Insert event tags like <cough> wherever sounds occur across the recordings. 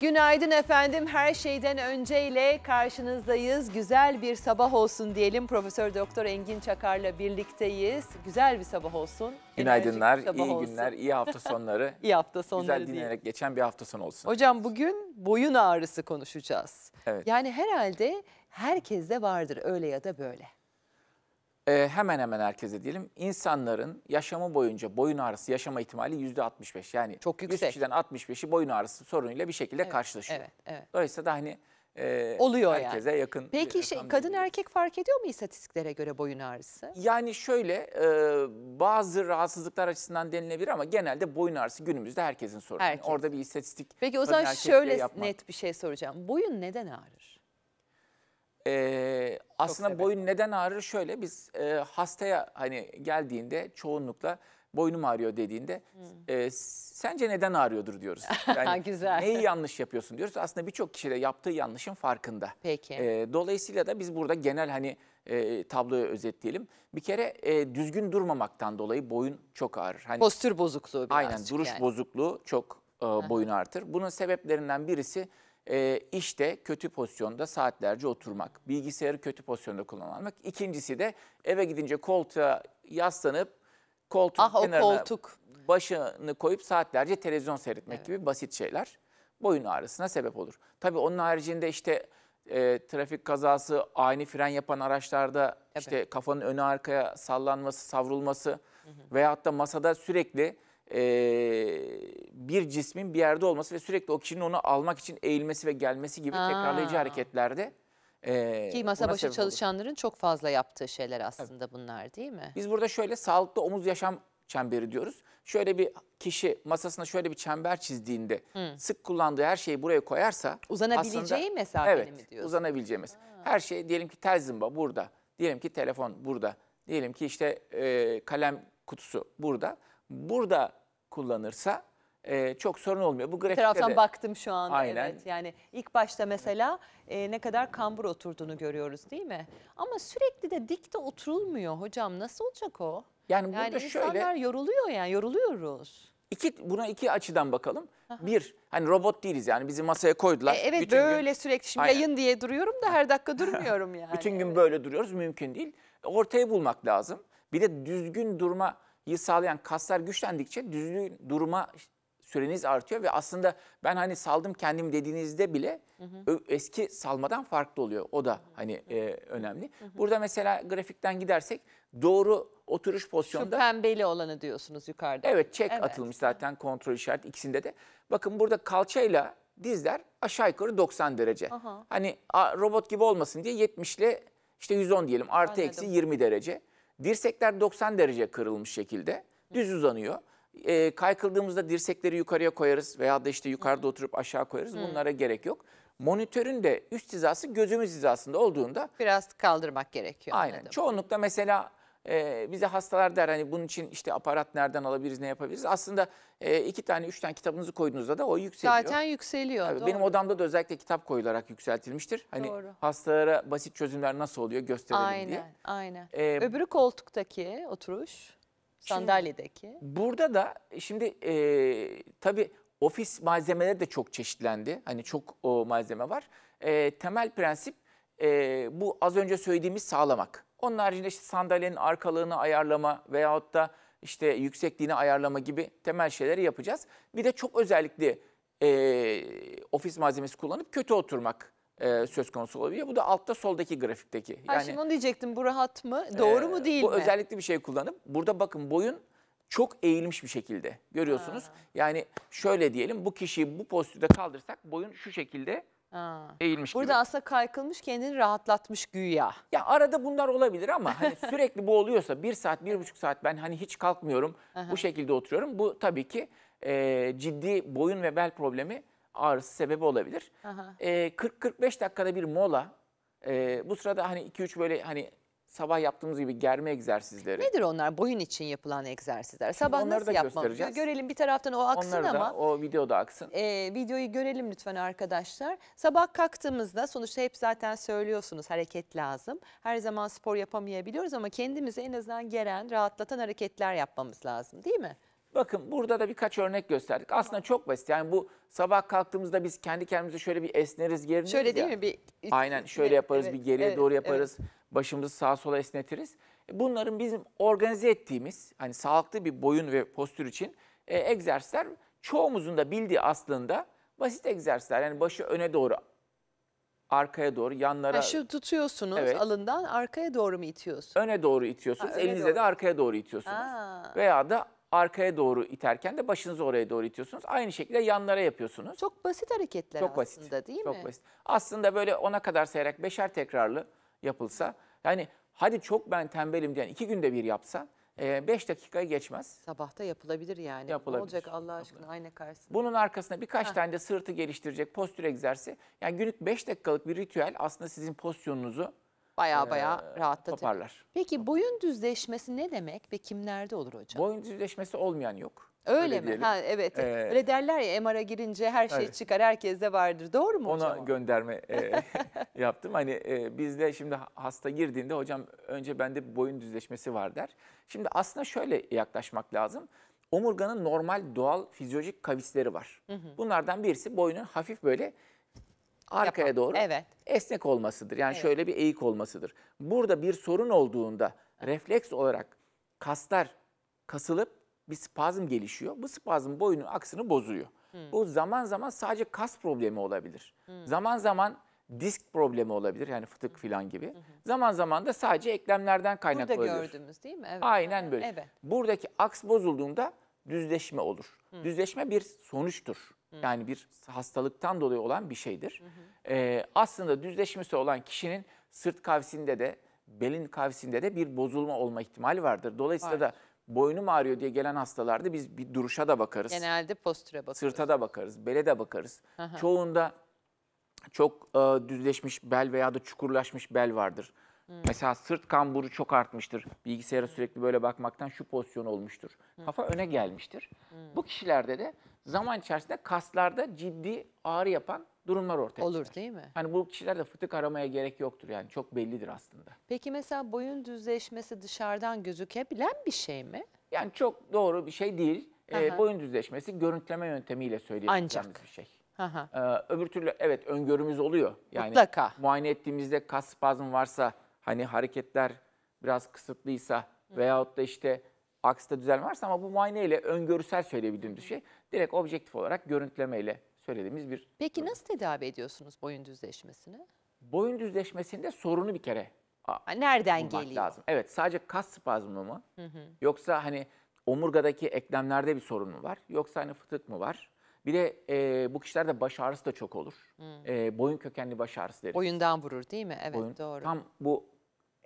Günaydın efendim. Her şeyden önceyle karşınızdayız. Güzel bir sabah olsun diyelim. Profesör Doktor Engin Çakar'la birlikteyiz. Güzel bir sabah olsun. Günaydınlar, sabah iyi olsun. günler, iyi hafta sonları. <laughs> İyi hafta sonları. Güzel dinlenerek diye. geçen bir hafta sonu olsun. Hocam bugün boyun ağrısı konuşacağız. Evet. Yani herhalde herkeste vardır öyle ya da böyle e, hemen hemen herkese diyelim insanların yaşamı boyunca boyun ağrısı yaşama ihtimali yüzde 65 yani çok 100 kişiden 65'i boyun ağrısı sorunuyla bir şekilde evet, karşılaşıyor. Evet, evet. Dolayısıyla da hani e, oluyor herkese yani. yakın. Peki şey, kadın değil. erkek fark ediyor mu istatistiklere göre boyun ağrısı? Yani şöyle e, bazı rahatsızlıklar açısından denilebilir ama genelde boyun ağrısı günümüzde herkesin sorunu. Herkes. Yani orada bir istatistik. Peki o zaman şöyle yapmak. net bir şey soracağım. Boyun neden ağrır? Ee, aslında severim. boyun neden ağrır? Şöyle biz e, hastaya hani geldiğinde çoğunlukla boynum ağrıyor dediğinde hmm. e, sence neden ağrıyordur diyoruz. <laughs> Yani Güzel. Neyi yanlış yapıyorsun diyoruz. Aslında birçok kişi de yaptığı yanlışın farkında. Peki. E, dolayısıyla da biz burada genel hani e, tabloyu özetleyelim. Bir kere e, düzgün durmamaktan dolayı boyun çok ağrır. Hani, Postür bozukluğu birazcık Aynen duruş yani. bozukluğu çok e, boyun artır. Bunun sebeplerinden birisi e, işte kötü pozisyonda saatlerce oturmak, bilgisayarı kötü pozisyonda kullanmak. İkincisi de eve gidince koltuğa yaslanıp koltuğun ah, kenarına koltuk. başını koyup saatlerce televizyon seyretmek evet. gibi basit şeyler boyun ağrısına sebep olur. Tabii onun haricinde işte e, trafik kazası, ani fren yapan araçlarda evet. işte kafanın önü arkaya sallanması, savrulması hı hı. veyahut da masada sürekli e, bir cismin bir yerde olması ve sürekli o kişinin onu almak için eğilmesi ve gelmesi gibi Aa. tekrarlayıcı hareketlerde e, Ki masa başı çalışanların olur. çok fazla yaptığı şeyler aslında evet. bunlar değil mi? Biz burada şöyle sağlıklı omuz yaşam çemberi diyoruz. Şöyle bir kişi masasına şöyle bir çember çizdiğinde Hı. sık kullandığı her şeyi buraya koyarsa uzanabileceği aslında, mesafeni evet, mi diyorsun? uzanabileceğimiz. Ha. Her şey diyelim ki tel zımba burada, diyelim ki telefon burada, diyelim ki işte e, kalem kutusu burada burada kullanırsa e, çok sorun olmuyor. Bu grafikte taraftan de, baktım şu anda. Aynen. Evet. Yani ilk başta mesela e, ne kadar kambur oturduğunu görüyoruz değil mi? Ama sürekli de dikte oturulmuyor hocam. Nasıl olacak o? Yani, yani burada insanlar şöyle, yoruluyor yani yoruluyoruz. İki, buna iki açıdan bakalım. Aha. Bir, hani robot değiliz yani bizi masaya koydular. E, evet bütün böyle gün, sürekli şimdi aynen. yayın diye duruyorum da her dakika durmuyorum <laughs> yani. bütün gün evet. böyle duruyoruz mümkün değil. Ortayı bulmak lazım. Bir de düzgün durma iyi sağlayan kaslar güçlendikçe düzlüğü durma süreniz artıyor ve aslında ben hani saldım kendim dediğinizde bile hı hı. eski salmadan farklı oluyor. O da hani, hı hı. hani e, önemli. Hı hı. Burada mesela grafikten gidersek doğru oturuş pozisyonunda. Şu pembeli olanı diyorsunuz yukarıda. Evet çek evet. atılmış zaten kontrol işareti ikisinde de. Bakın burada kalçayla dizler aşağı yukarı 90 derece. Aha. Hani robot gibi olmasın diye 70 ile işte 110 diyelim artı Anladım. eksi 20 derece. Dirsekler 90 derece kırılmış şekilde düz uzanıyor. E, kaykıldığımızda dirsekleri yukarıya koyarız veya da işte yukarıda oturup aşağı koyarız. Bunlara gerek yok. Monitörün de üst hizası gözümüz hizasında olduğunda biraz kaldırmak gerekiyor. Aynen. Anladım. Çoğunlukla mesela e, bize hastalar der hani bunun için işte aparat nereden alabiliriz, ne yapabiliriz? Aslında e, iki tane, üç tane kitabınızı koyduğunuzda da o yükseliyor. Zaten yükseliyor. Tabii, Benim odamda da özellikle kitap koyularak yükseltilmiştir. Hani doğru. hastalara basit çözümler nasıl oluyor gösterelim aynen, diye. Aynen, aynen. Ee, Öbürü koltuktaki oturuş. Şimdi, sandalyedeki. Burada da şimdi e, tabii ofis malzemeleri de çok çeşitlendi. Hani çok o malzeme var. E, temel prensip e, bu az önce söylediğimiz sağlamak. Onun haricinde işte sandalyenin arkalığını ayarlama veyahut da işte yüksekliğini ayarlama gibi temel şeyleri yapacağız. Bir de çok özellikli e, ofis malzemesi kullanıp kötü oturmak e, söz konusu olabiliyor. Bu da altta soldaki grafikteki. Yani, ha, şimdi onu diyecektim bu rahat mı doğru e, mu değil bu mi? Bu özellikli bir şey kullanıp burada bakın boyun çok eğilmiş bir şekilde görüyorsunuz. Ha. Yani şöyle diyelim bu kişiyi bu postüde kaldırsak boyun şu şekilde Eğilmiş Burada gibi. aslında kaykılmış kendini rahatlatmış güya. Ya arada bunlar olabilir ama hani <laughs> sürekli bu oluyorsa bir saat bir buçuk saat ben hani hiç kalkmıyorum bu şekilde oturuyorum. Bu tabii ki e, ciddi boyun ve bel problemi ağrısı sebebi olabilir. E, 40-45 dakikada bir mola e, bu sırada hani 2-3 böyle hani sabah yaptığımız gibi germe egzersizleri. Nedir onlar? Boyun için yapılan egzersizler. Sabah Onları nasıl yapmamız Görelim bir taraftan o aksın Onları da, ama. o videoda aksın. E, videoyu görelim lütfen arkadaşlar. Sabah kalktığımızda sonuçta hep zaten söylüyorsunuz hareket lazım. Her zaman spor yapamayabiliyoruz ama kendimizi en azından geren, rahatlatan hareketler yapmamız lazım değil mi? Bakın burada da birkaç örnek gösterdik. Aslında çok basit. Yani bu sabah kalktığımızda biz kendi kendimize şöyle bir esneriz geriniriz Şöyle ya. değil mi? Bir Aynen şöyle yaparız evet, bir geriye evet, doğru yaparız. Evet. Başımızı sağa sola esnetiriz. E, bunların bizim organize ettiğimiz hani sağlıklı bir boyun ve postür için e, egzersizler çoğumuzun da bildiği aslında basit egzersizler. Yani başı öne doğru arkaya doğru yanlara. Ha, şu tutuyorsunuz evet. alından arkaya doğru mu itiyorsunuz? Öne doğru itiyorsunuz. Ha, elinizle doğru. de arkaya doğru itiyorsunuz. Aa. Veya da arkaya doğru iterken de başınızı oraya doğru itiyorsunuz. Aynı şekilde yanlara yapıyorsunuz. Çok basit hareketler Çok basit. aslında değil Çok mi? basit. Aslında böyle ona kadar sayarak beşer tekrarlı yapılsa yani hadi çok ben tembelim diyen iki günde bir yapsa e, beş dakikayı geçmez. Sabahta yapılabilir yani. Yapılabilir. olacak Allah aşkına yapılabilir. ayna karşısında. Bunun arkasında birkaç Heh. tane de sırtı geliştirecek postür egzersizi. Yani günlük beş dakikalık bir ritüel aslında sizin pozisyonunuzu baya baya e, rahatlatır. Toparlar. Peki boyun düzleşmesi ne demek ve kimlerde olur hocam? Boyun düzleşmesi olmayan yok. Öyle, öyle mi? Ha, evet. Ee, öyle derler ya MR'a girince her şey evet. çıkar, herkeste vardır. Doğru mu ona hocam? Ona gönderme <laughs> e, <laughs> yaptım. Hani e, bizde şimdi hasta girdiğinde hocam önce bende boyun düzleşmesi var der. Şimdi aslında şöyle yaklaşmak lazım. Omurganın normal doğal fizyolojik kavisleri var. Hı hı. Bunlardan birisi boyunun hafif böyle arkaya Yapan. doğru evet. esnek olmasıdır. Yani evet. şöyle bir eğik olmasıdır. Burada bir sorun olduğunda refleks olarak kaslar kasılıp bir spazm gelişiyor. Bu spazm boyunun aksını bozuyor. Hmm. Bu zaman zaman sadece kas problemi olabilir. Hmm. Zaman zaman disk problemi olabilir yani fıtık hmm. filan gibi. Hı Zaman zaman da sadece eklemlerden kaynaklı Burada gördüğümüz değil mi? Evet. Aynen böyle. Evet. Buradaki aks bozulduğunda düzleşme olur. Hı. Hmm. Düzleşme bir sonuçtur. Yani bir hastalıktan dolayı olan bir şeydir. Hı hı. Ee, aslında düzleşmesi olan kişinin sırt kavisinde de belin kavisinde de bir bozulma olma ihtimali vardır. Dolayısıyla Var. da boynum ağrıyor diye gelen hastalarda biz bir duruşa da bakarız. Genelde postüre bakarız. Sırta da bakarız, bele de bakarız. Hı hı. Çoğunda çok e, düzleşmiş bel veya da çukurlaşmış bel vardır. Hmm. Mesela sırt kamburu çok artmıştır. Bilgisayara hmm. sürekli böyle bakmaktan şu pozisyon olmuştur. Hmm. Kafa öne gelmiştir. Hmm. Bu kişilerde de zaman içerisinde kaslarda ciddi ağrı yapan durumlar ortaya Olur değil mi? Hani bu kişilerde fıtık aramaya gerek yoktur yani çok bellidir aslında. Peki mesela boyun düzleşmesi dışarıdan gözükebilen bir şey mi? Yani çok doğru bir şey değil. E, boyun düzleşmesi görüntüleme yöntemiyle söyleyebileceğimiz bir şey. Aha. Ee, öbür türlü evet öngörümüz oluyor. Yani Mutlaka. muayene ettiğimizde kas spazm varsa hani hareketler biraz kısıtlıysa veyahut da işte akside düzelme varsa ama bu muayeneyle öngörüsel söyleyebildiğimiz şey direkt objektif olarak görüntülemeyle söylediğimiz bir... Peki durum. nasıl tedavi ediyorsunuz boyun düzleşmesini? Boyun düzleşmesinde sorunu bir kere nereden geliyor? Lazım. Evet sadece kas spazmı mı? Hı hı. Yoksa hani omurgadaki eklemlerde bir sorun mu var? Yoksa hani fıtık mı var? Bir de e, bu kişilerde baş ağrısı da çok olur. Hmm. E, boyun kökenli baş ağrısı deriz. Boyundan vurur değil mi? Evet Boyun, doğru. Tam bu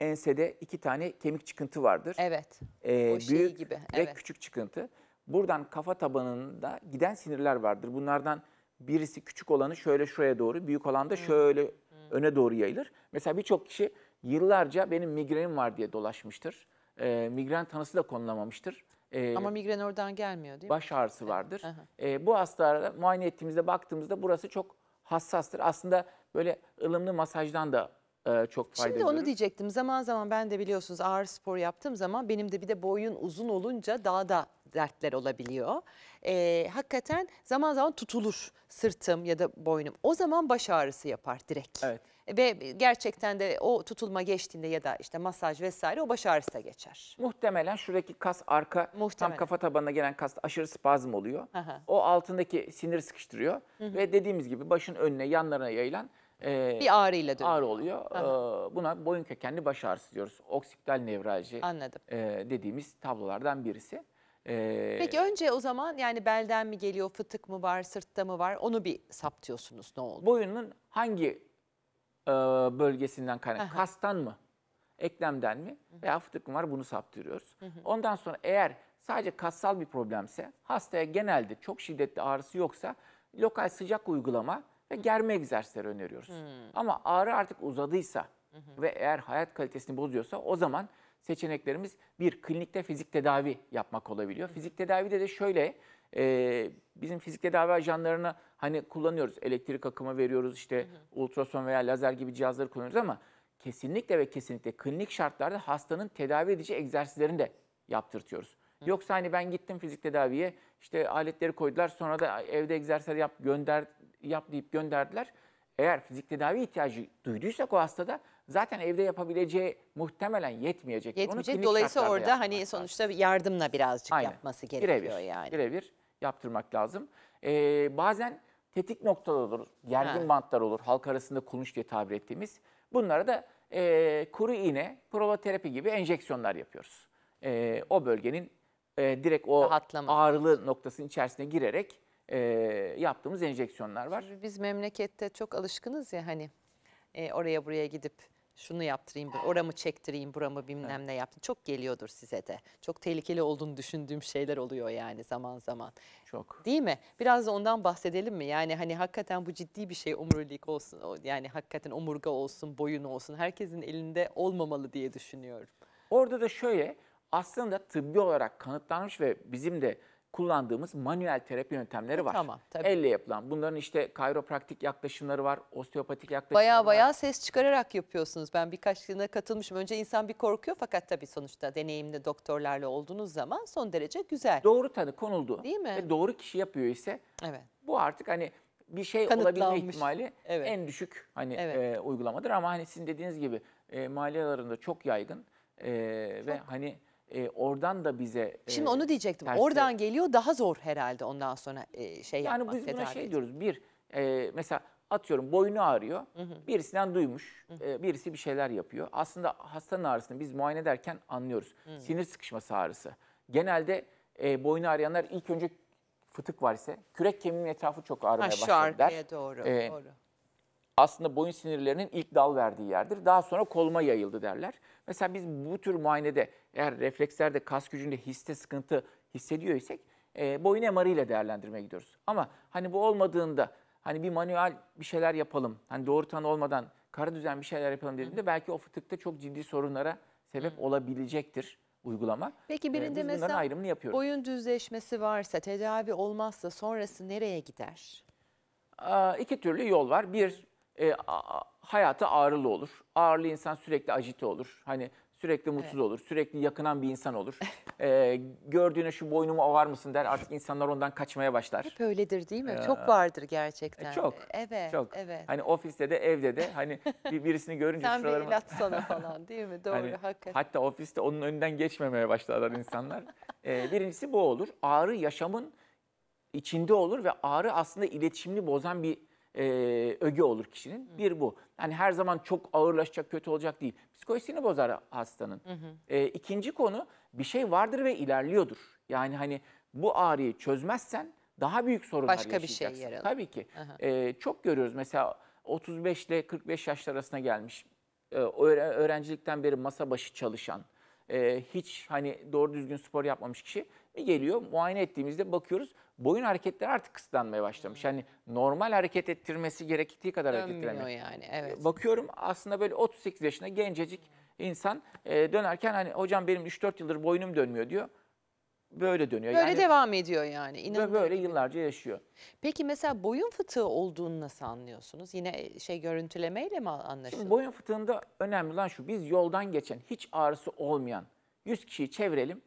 ensede iki tane kemik çıkıntı vardır. Evet. Ee, o şey büyük gibi. ve evet. küçük çıkıntı. Buradan kafa tabanında giden sinirler vardır. Bunlardan birisi küçük olanı şöyle şuraya doğru, büyük olan da şöyle hmm. öne doğru yayılır. Mesela birçok kişi yıllarca benim migrenim var diye dolaşmıştır. Ee, migren tanısı da konulamamıştır. Ee, Ama migren oradan gelmiyor değil mi? Baş ağrısı evet. vardır. Ee, bu hastalara muayene ettiğimizde baktığımızda burası çok hassastır. Aslında böyle ılımlı masajdan da e, çok fayda Şimdi görür. onu diyecektim. Zaman zaman ben de biliyorsunuz ağır spor yaptığım zaman benim de bir de boyun uzun olunca daha da dertler olabiliyor. E, hakikaten zaman zaman tutulur sırtım ya da boynum. O zaman baş ağrısı yapar direkt. Evet. Ve gerçekten de o tutulma geçtiğinde ya da işte masaj vesaire o baş ağrısı da geçer. Muhtemelen şuradaki kas arka Muhtemelen. tam kafa tabanına gelen kas aşırı spazm oluyor. Aha. O altındaki sinir sıkıştırıyor. Hı hı. Ve dediğimiz gibi başın önüne yanlarına yayılan e, Bir ağrıyla dönüyor. ağrı oluyor. Ee, buna boyun kökenli baş ağrısı diyoruz. Oksipital nevralji Anladım. e, dediğimiz tablolardan birisi. Ee, Peki önce o zaman yani belden mi geliyor, fıtık mı var, sırtta mı var onu bir saptıyorsunuz ne oldu? boyunun hangi e, bölgesinden kaynak? Kastan mı? Eklemden mi? Veya fıtık mı var? Bunu saptırıyoruz. Ondan sonra eğer sadece kassal bir problemse hastaya genelde çok şiddetli ağrısı yoksa lokal sıcak uygulama ve germe egzersizleri öneriyoruz. Hmm. Ama ağrı artık uzadıysa hmm. ve eğer hayat kalitesini bozuyorsa o zaman seçeneklerimiz bir klinikte fizik tedavi yapmak olabiliyor. Hmm. Fizik tedavide de şöyle e, bizim fizik tedavi ajanlarını hani kullanıyoruz. Elektrik akımı veriyoruz işte hmm. ultrason veya lazer gibi cihazları kullanıyoruz ama kesinlikle ve kesinlikle klinik şartlarda hastanın tedavi edici egzersizlerini de yaptırtıyoruz. Yoksa hani ben gittim fizik tedaviye işte aletleri koydular sonra da evde egzersizler yap gönder yap deyip gönderdiler. Eğer fizik tedavi ihtiyacı duyduysak o hastada zaten evde yapabileceği muhtemelen yetmeyecek. Yetmeyecek. Onu Dolayısıyla orada hani sonuçta lazım. yardımla birazcık Aynen. yapması gerekiyor birebir, yani. Birebir yaptırmak lazım. Ee, bazen tetik noktalar olur, gergin ha. bantlar olur, halk arasında kulunç diye tabir ettiğimiz. Bunlara da e, kuru iğne, proloterapi gibi enjeksiyonlar yapıyoruz. E, o bölgenin e, direkt o Rahatlama. ağrılı noktasının içerisine girerek e, yaptığımız enjeksiyonlar var. Şimdi biz memlekette çok alışkınız ya hani e, oraya buraya gidip şunu yaptırayım, oramı çektireyim, buramı bilmem ne yaptım. Çok geliyordur size de. Çok tehlikeli olduğunu düşündüğüm şeyler oluyor yani zaman zaman. Çok. Değil mi? Biraz da ondan bahsedelim mi? Yani hani hakikaten bu ciddi bir şey omurilik olsun. Yani hakikaten omurga olsun, boyun olsun. Herkesin elinde olmamalı diye düşünüyorum. Orada da şöyle aslında tıbbi olarak kanıtlanmış ve bizim de kullandığımız manuel terapi yöntemleri var. Tamam, tabii. Elle yapılan. Bunların işte kayropraktik yaklaşımları var, osteopatik yaklaşımları baya, var. Baya baya ses çıkararak yapıyorsunuz. Ben birkaç yılına katılmışım. Önce insan bir korkuyor fakat tabii sonuçta deneyimli doktorlarla olduğunuz zaman son derece güzel. Doğru tanı konuldu. Değil mi? Ve doğru kişi yapıyor ise evet. bu artık hani bir şey olabilme ihtimali evet. en düşük hani evet. e, uygulamadır. Ama hani sizin dediğiniz gibi e, maliyelerinde çok yaygın e, çok. ve hani e, oradan da bize... E, Şimdi onu diyecektim. Tersi... Oradan geliyor daha zor herhalde ondan sonra e, şey yapmak. Yani biz buna şey diyoruz. Bir, e, mesela atıyorum boynu ağrıyor. Hı hı. Birisinden duymuş. Hı hı. E, birisi bir şeyler yapıyor. Aslında hastanın ağrısını biz muayene ederken anlıyoruz. Hı. hı. Sinir sıkışması ağrısı. Genelde e, boynu ağrıyanlar ilk önce fıtık var ise kürek kemiğinin etrafı çok ağrımaya başlar. Ha, arkaya doğru, ee, doğru aslında boyun sinirlerinin ilk dal verdiği yerdir. Daha sonra koluma yayıldı derler. Mesela biz bu tür muayenede eğer reflekslerde kas gücünde hisse sıkıntı hissediyor isek e, boyun MR'ı ile değerlendirmeye gidiyoruz. Ama hani bu olmadığında hani bir manuel bir şeyler yapalım. Hani doğru tanı olmadan kara düzen bir şeyler yapalım dediğinde belki o fıtıkta çok ciddi sorunlara sebep olabilecektir uygulama. Peki e, birinde ee, mesela ayrımını yapıyoruz. boyun düzleşmesi varsa, tedavi olmazsa sonrası nereye gider? Ee, iki türlü yol var. Bir, e, a, hayata ağrılı olur. ağırlı insan sürekli ajite olur. Hani sürekli mutsuz evet. olur, sürekli yakınan bir insan olur. ee, <laughs> gördüğüne şu boynumu avar mısın der artık insanlar ondan kaçmaya başlar. Hep öyledir değil mi? Ee, çok vardır gerçekten. E, çok. E, evet. Çok. Evet. Hani ofiste de evde de hani bir, birisini görünce Sen şuralarıma... bir ilaç sana falan değil mi? <laughs> Doğru hani, hakikaten. Hatta ofiste onun önünden geçmemeye başlarlar insanlar. Ee, birincisi bu olur. Ağrı yaşamın içinde olur ve ağrı aslında iletişimini bozan bir e, öge olur kişinin. Hı. Bir bu. Yani her zaman çok ağırlaşacak, kötü olacak değil. Psikolojisini bozar hastanın. Hı hı. E, ikinci konu bir şey vardır ve ilerliyordur. Yani hani bu ağrıyı çözmezsen daha büyük sorunlar Başka yaşayacaksın. bir şey yer alır. Tabii ki. Hı hı. E, çok görüyoruz mesela 35 ile 45 yaşlar arasına gelmiş e, öğrencilikten beri masa başı çalışan, e, hiç hani doğru düzgün spor yapmamış kişi bir e, geliyor muayene ettiğimizde bakıyoruz boyun hareketleri artık kısıtlanmaya başlamış. Yani normal hareket ettirmesi gerektiği kadar hareket ettiremiyor. yani evet. Bakıyorum aslında böyle 38 yaşında gencecik insan e, dönerken hani hocam benim 3-4 yıldır boynum dönmüyor diyor böyle dönüyor. Böyle yani, devam ediyor yani. İnanılmaz. Böyle yıllarca yaşıyor. Peki mesela boyun fıtığı olduğunu nasıl anlıyorsunuz? Yine e, şey görüntülemeyle mi anlaşılıyor? Şimdi boyun fıtığında önemli olan şu. Biz yoldan geçen, hiç ağrısı olmayan 100 kişiyi çevirelim.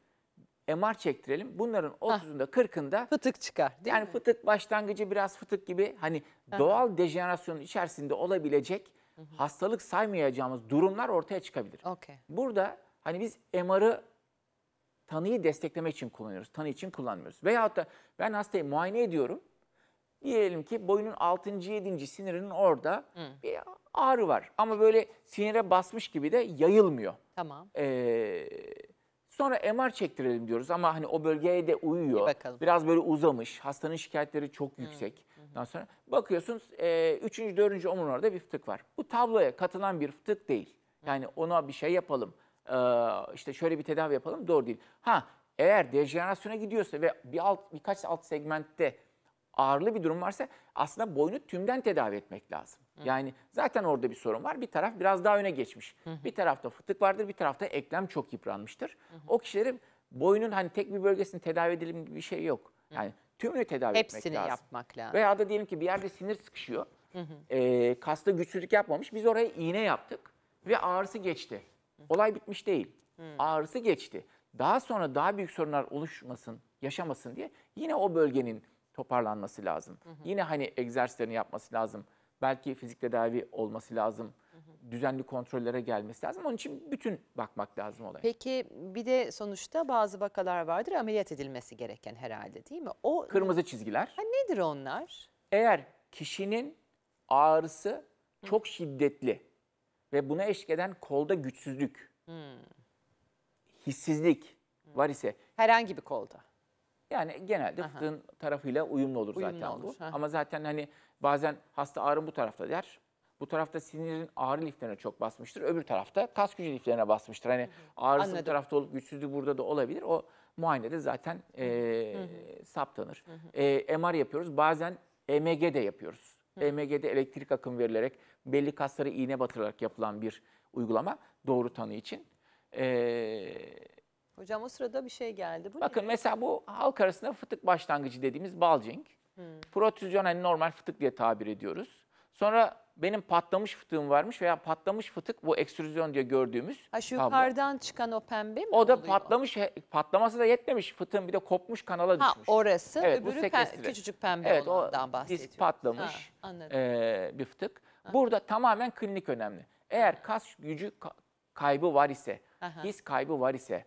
MR çektirelim. Bunların 30'unda 40'ında fıtık çıkar. Değil yani mi? fıtık başlangıcı biraz fıtık gibi hani Aha. doğal dejenerasyonun içerisinde olabilecek Hı-hı. hastalık saymayacağımız durumlar ortaya çıkabilir. Okay. Burada hani biz MR'ı tanıyı destekleme için kullanıyoruz. Tanı için kullanmıyoruz. Veyahut da ben hastayı muayene ediyorum. Diyelim ki boyunun 6. 7. sinirinin orada Hı. bir ağrı var. Ama böyle sinire basmış gibi de yayılmıyor. Tamam. Ee, sonra MR çektirelim diyoruz ama hani o bölgeye de uyuyor. Bir Biraz böyle uzamış. Hastanın şikayetleri çok yüksek. Hı. Ondan sonra bakıyorsunuz 3. E, 4. omurun orada bir fıtık var. Bu tabloya katılan bir fıtık değil. Yani ona bir şey yapalım ee, işte şöyle bir tedavi yapalım doğru değil. Ha eğer dejenerasyona gidiyorsa ve bir alt, birkaç alt segmentte ağırlı bir durum varsa aslında boynu tümden tedavi etmek lazım. Hı. Yani zaten orada bir sorun var. Bir taraf biraz daha öne geçmiş. Hı hı. Bir tarafta fıtık vardır, bir tarafta eklem çok yıpranmıştır. Hı hı. O kişilerin boynun hani tek bir bölgesini tedavi edelim gibi bir şey yok. Yani tümünü tedavi Hepsini etmek lazım. Hepsini yapmak lazım. Veya da diyelim ki bir yerde sinir sıkışıyor. Hı hı. E, kasta güçsüzlük yapmamış. Biz oraya iğne yaptık ve ağrısı geçti. Olay bitmiş değil. Ağrısı geçti. Daha sonra daha büyük sorunlar oluşmasın, yaşamasın diye yine o bölgenin toparlanması lazım. Hı hı. Yine hani egzersizlerini yapması lazım. Belki fizik tedavi olması lazım. Hı hı. Düzenli kontrollere gelmesi lazım. Onun için bütün bakmak lazım olaya. Peki bir de sonuçta bazı vakalar vardır ameliyat edilmesi gereken herhalde değil mi? O Kırmızı çizgiler. Ha, nedir onlar? Eğer kişinin ağrısı çok hı. şiddetli ve buna eşlik eden kolda güçsüzlük, hmm. hissizlik hmm. var ise. Herhangi bir kolda. Yani genelde Aha. fıtığın tarafıyla uyumlu olur uyumlu zaten olur. bu. Aha. Ama zaten hani bazen hasta ağrım bu tarafta der. Bu tarafta sinirin ağrı liflerine çok basmıştır. Öbür tarafta kas gücü liflerine basmıştır. Hani ağrısı Anladım. bu tarafta olup güçsüzlüğü burada da olabilir. O muayenede zaten e, hı hı. saptanır. Hı hı. E, MR yapıyoruz. Bazen EMG de yapıyoruz. EMG'de elektrik akım verilerek belli kaslara iğne batırarak yapılan bir uygulama doğru tanı için. Ee, Hocam o sırada bir şey geldi. Bu bakın ne? mesela bu halk arasında fıtık başlangıcı dediğimiz balcing, Hmm. hani normal fıtık diye tabir ediyoruz. Sonra benim patlamış fıtığım varmış veya patlamış fıtık bu ekstrüzyon diye gördüğümüz. Ha şu tablo. çıkan o pembe mi O da oluyor? patlamış, patlaması da yetmemiş fıtığın bir de kopmuş kanala Ha orası, Evet, bu öbürü pe- küçücük pembe evet, olandan o bahsediyoruz. disk patlamış Ha, anladım. bir fıtık. Burada tamamen klinik önemli. Eğer kas gücü kaybı var ise, Aha. his kaybı var ise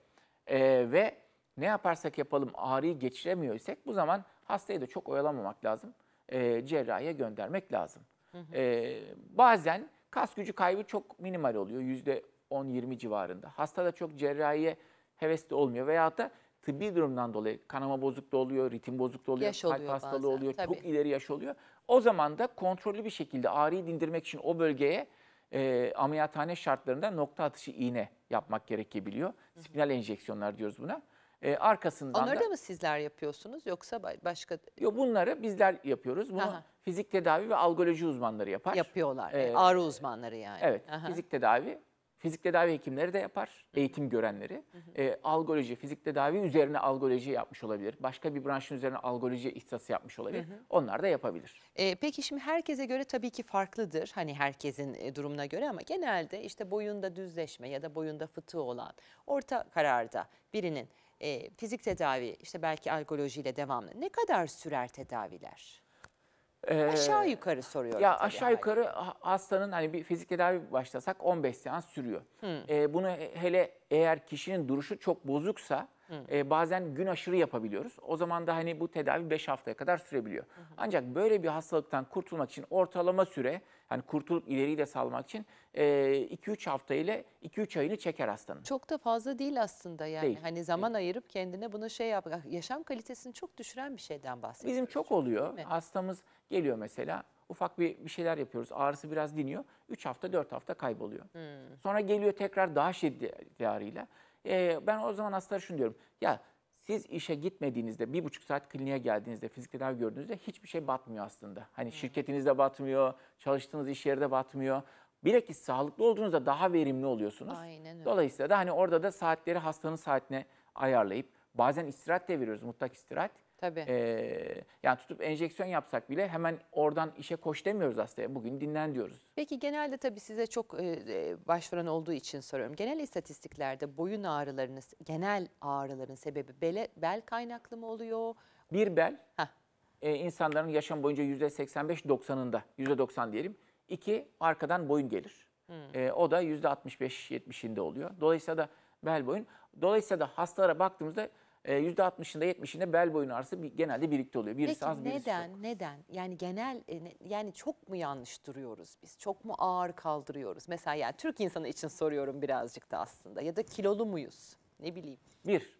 eee, ve ne yaparsak yapalım ağrıyı geçiremiyor isek bu zaman hastayı da çok oyalamamak lazım. Eee cerrahiye göndermek lazım. Hı hı. Ee, bazen kas gücü kaybı çok minimal oluyor. Yüzde 10-20 civarında. Hasta da çok cerrahiye hevesli olmuyor. Veyahut da tıbbi durumdan dolayı kanama bozukluğu oluyor, ritim bozukluğu oluyor, yaş kalp oluyor hastalığı bazen, oluyor, tabii. çok ileri yaş oluyor. O zaman da kontrollü bir şekilde ağrıyı dindirmek için o bölgeye e, ameliyathane şartlarında nokta atışı iğne yapmak gerekebiliyor. Spinal enjeksiyonlar diyoruz buna. E, arkasından Onları da, da mı sizler yapıyorsunuz yoksa başka? Yok bunları bizler yapıyoruz. Bunu Aha. fizik tedavi ve algoloji uzmanları yapar. Yapıyorlar. Ee, ağrı uzmanları yani. Evet. Aha. Fizik tedavi Fizik tedavi hekimleri de yapar, eğitim görenleri. E, algoloji, fizik tedavi üzerine algoloji yapmış olabilir. Başka bir branşın üzerine algoloji ihtisası yapmış olabilir. Hı hı. Onlar da yapabilir. E, peki şimdi herkese göre tabii ki farklıdır. Hani herkesin e, durumuna göre ama genelde işte boyunda düzleşme ya da boyunda fıtığı olan orta kararda birinin e, fizik tedavi işte belki algolojiyle devamlı ne kadar sürer tedaviler? Ee, aşağı yukarı soruyorum. Ya aşağı yukarı hastanın hani bir fizik tedavi başlasak 15 seans sürüyor. Hmm. Ee, bunu hele eğer kişinin duruşu çok bozuksa e, bazen gün aşırı yapabiliyoruz. O zaman da hani bu tedavi 5 haftaya kadar sürebiliyor. Hı hı. Ancak böyle bir hastalıktan kurtulmak için ortalama süre, hani kurtulup ileriyi de sağlamak için 2-3 e, hafta ile 2-3 ayını çeker hastanın. Çok da fazla değil aslında yani. Değil. Hani zaman değil. ayırıp kendine bunu şey yapmak, yaşam kalitesini çok düşüren bir şeyden bahsediyoruz. Bizim çok oluyor. Hastamız geliyor mesela ufak bir, bir şeyler yapıyoruz. Ağrısı biraz diniyor. 3 hafta 4 hafta kayboluyor. Hmm. Sonra geliyor tekrar daha şiddetli şey ağrıyla. E, ben o zaman hastalara şunu diyorum. Ya siz işe gitmediğinizde, bir buçuk saat kliniğe geldiğinizde, fizik tedavi gördüğünüzde hiçbir şey batmıyor aslında. Hani şirketinizde batmıyor, çalıştığınız iş yerde batmıyor. Bilakis sağlıklı olduğunuzda daha verimli oluyorsunuz. Aynen öyle. Dolayısıyla da hani orada da saatleri hastanın saatine ayarlayıp bazen istirahat de veriyoruz, mutlak istirahat. Tabii. Ee, yani tutup enjeksiyon yapsak bile hemen oradan işe koş demiyoruz hastaya. Bugün dinlen diyoruz. Peki genelde tabii size çok e, başvuran olduğu için soruyorum. Genel istatistiklerde boyun ağrılarınız genel ağrıların sebebi bele, bel kaynaklı mı oluyor? Bir bel e, insanların yaşam boyunca %85-90'ında, %90 diyelim. İki, arkadan boyun gelir. Hmm. E, o da %65-70'inde oluyor. Dolayısıyla da bel boyun. Dolayısıyla da hastalara baktığımızda %60'ında ee, 70'inde bel boyun ağrısı genelde birlikte oluyor. Birisi Peki az, birisi neden? Çok. Neden? Yani genel e, yani çok mu yanlış duruyoruz biz? Çok mu ağır kaldırıyoruz? Mesela yani Türk insanı için soruyorum birazcık da aslında. Ya da kilolu muyuz? Ne bileyim. Bir,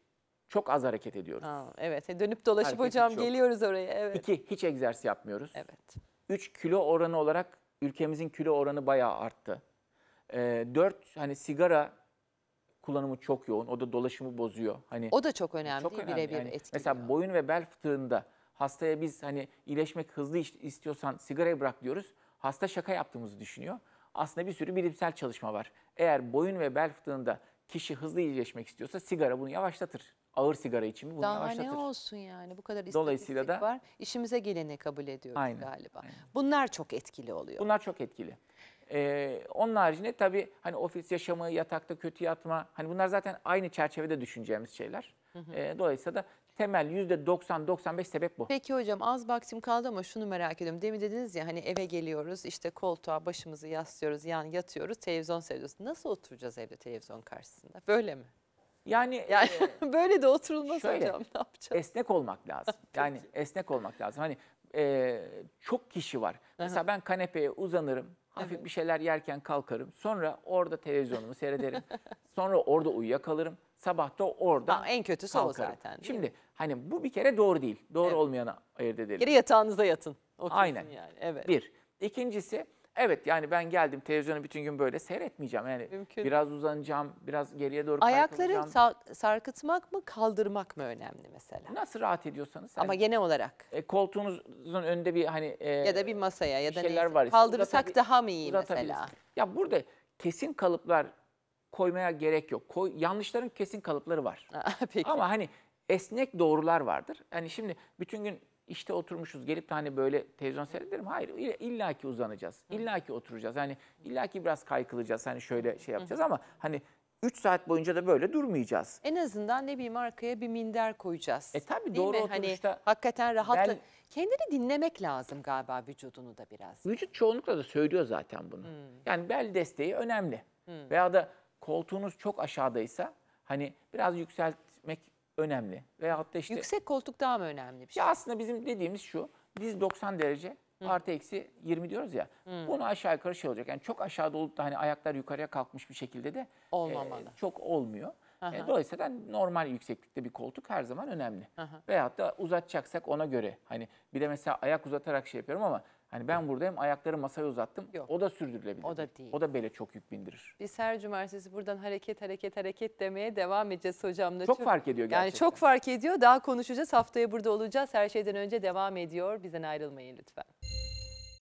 çok az hareket ediyoruz. Aa, evet e, dönüp dolaşıp Hareketi hocam çok. geliyoruz oraya. Evet. İki, hiç egzersiz yapmıyoruz. Evet. Üç, kilo oranı olarak ülkemizin kilo oranı bayağı arttı. E, dört, hani sigara kullanımı çok yoğun. O da dolaşımı bozuyor. Hani O da çok önemli, çok önemli. birebir yani etkiliyor. Mesela boyun ve bel fıtığında hastaya biz hani iyileşmek hızlı istiyorsan sigarayı bırak diyoruz. Hasta şaka yaptığımızı düşünüyor. Aslında bir sürü bilimsel çalışma var. Eğer boyun ve bel fıtığında kişi hızlı iyileşmek istiyorsa sigara bunu yavaşlatır. Ağır sigara içimi bunu Daha yavaşlatır. ne olsun yani bu kadar istatistik Dolayısıyla da, var. İşimize geleni kabul ediyoruz Aynen, galiba. Aynen. Bunlar çok etkili oluyor. Bunlar çok etkili. Ee, onun haricinde tabii hani ofis yaşamı, yatakta kötü yatma hani bunlar zaten aynı çerçevede düşüneceğimiz şeyler. Hı hı. Ee, dolayısıyla da temel %90-95 sebep bu. Peki hocam az vaktim kaldı ama şunu merak ediyorum. Demin dediniz ya hani eve geliyoruz işte koltuğa başımızı yaslıyoruz yani yatıyoruz televizyon seyrediyoruz. Nasıl oturacağız evde televizyon karşısında böyle mi? Yani, yani e, <laughs> böyle de oturulmaz şöyle, hocam ne yapacağız? Esnek olmak lazım. <laughs> yani esnek olmak lazım. Hani e, çok kişi var. Mesela ben kanepeye uzanırım Hafif bir şeyler yerken kalkarım. Sonra orada televizyonumu seyrederim. <laughs> Sonra orada uyuyakalırım. Sabah da orada Ha, en kötü o zaten, Şimdi hani bu bir kere doğru değil. Doğru Evet. olmayanı ayırt edelim. Geri yatağınızda yatın. O Aynen. yani. Evet. Bir. İkincisi Evet yani ben geldim televizyonu bütün gün böyle seyretmeyeceğim. Yani Mümkün. biraz uzanacağım, biraz geriye doğru Ayakları sarkıtmak mı kaldırmak mı önemli mesela? Nasıl rahat ediyorsanız. Ama yani, genel olarak e, koltuğunuzun önünde bir hani e, ya da bir masaya ya da şeyler var Kaldırsak daha mı iyi mesela? Ya burada kesin kalıplar koymaya gerek yok. Koy, yanlışların kesin kalıpları var. <laughs> Aa, Peki. Ama hani esnek doğrular vardır. Yani şimdi bütün gün işte oturmuşuz gelip de hani böyle televizyon seyrederim. Hayır illa ki uzanacağız. İlla ki oturacağız. Hani illa ki biraz kaykılacağız. Hani şöyle şey yapacağız ama hani 3 saat boyunca da böyle durmayacağız. En azından ne bileyim arkaya bir minder koyacağız. E tabii Değil doğru mi? Hani oturuşta. Hani, hakikaten rahatla. Ben, Kendini dinlemek lazım galiba vücudunu da biraz. Vücut çoğunlukla da söylüyor zaten bunu. Hmm. Yani bel desteği önemli. Hmm. Veya da koltuğunuz çok aşağıdaysa hani biraz yükselt önemli. Veyahut da işte... Yüksek koltuk daha mı önemli bir şey? Ya aslında bizim dediğimiz şu. Diz 90 derece Hı. artı eksi 20 diyoruz ya. Hı. Bunu aşağı yukarı şey olacak. Yani çok aşağıda olup da hani ayaklar yukarıya kalkmış bir şekilde de olmamalı. E, çok olmuyor. E, dolayısıyla normal yükseklikte bir koltuk her zaman önemli. Aha. Veyahut da uzatacaksak ona göre. Hani bir de mesela ayak uzatarak şey yapıyorum ama Hani ben buradayım, ayakları masaya uzattım. Yok. O da sürdürülebilir. O da değil. O da bele çok yük bindirir. Biz her cumartesi buradan hareket hareket hareket demeye devam edeceğiz hocamla. Çok, çok fark ediyor gerçekten. Yani çok fark ediyor. Daha konuşacağız. Haftaya burada olacağız. Her şeyden önce devam ediyor. Bizden ayrılmayın lütfen.